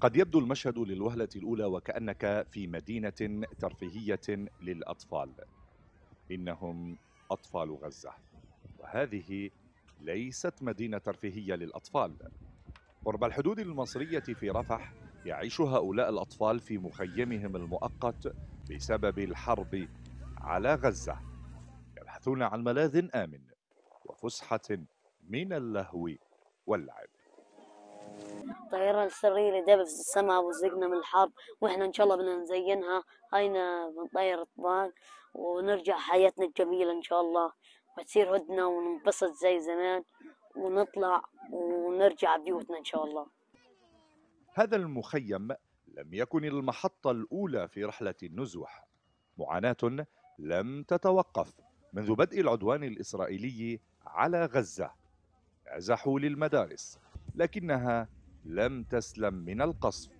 قد يبدو المشهد للوهلة الأولى وكأنك في مدينة ترفيهية للأطفال إنهم أطفال غزة وهذه ليست مدينة ترفيهية للأطفال قرب الحدود المصرية في رفح يعيش هؤلاء الأطفال في مخيمهم المؤقت بسبب الحرب على غزة يبحثون عن ملاذ آمن وفسحة من اللهو واللعب الطيران السرير اللي في السماء وزقنا من الحرب واحنا ان شاء الله بدنا نزينها هاينا بنطير طبان ونرجع حياتنا الجميلة ان شاء الله وتصير هدنة وننبسط زي زمان ونطلع ونرجع بيوتنا ان شاء الله هذا المخيم لم يكن المحطة الأولى في رحلة النزوح معاناة لم تتوقف منذ بدء العدوان الإسرائيلي على غزة ازاحوا للمدارس لكنها لم تسلم من القصف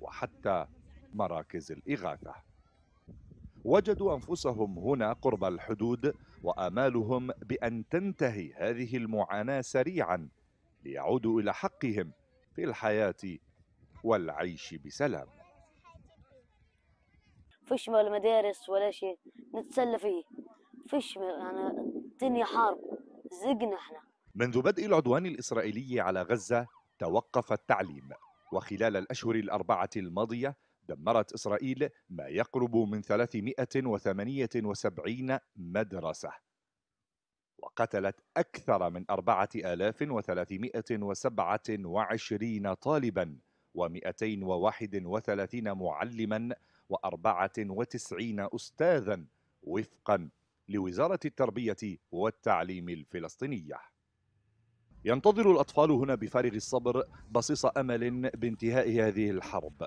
وحتى مراكز الإغاثة وجدوا أنفسهم هنا قرب الحدود وآمالهم بأن تنتهي هذه المعاناة سريعا ليعودوا إلى حقهم في الحياة والعيش بسلام فيش ولا مدارس ولا شيء نتسلى فيه فيش يعني الدنيا حرب زقنا احنا منذ بدء العدوان الإسرائيلي على غزة توقف التعليم وخلال الأشهر الأربعة الماضية دمرت إسرائيل ما يقرب من 378 مدرسة وقتلت أكثر من 4327 طالباً و231 معلماً و94 أستاذاً وفقاً لوزارة التربية والتعليم الفلسطينية ينتظر الأطفال هنا بفارغ الصبر بصيص أمل بانتهاء هذه الحرب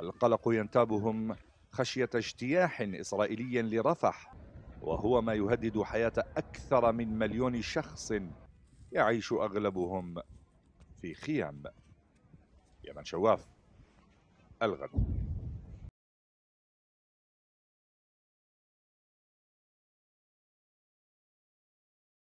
القلق ينتابهم خشية اجتياح إسرائيلي لرفح وهو ما يهدد حياة أكثر من مليون شخص يعيش أغلبهم في خيام يمن شواف الغد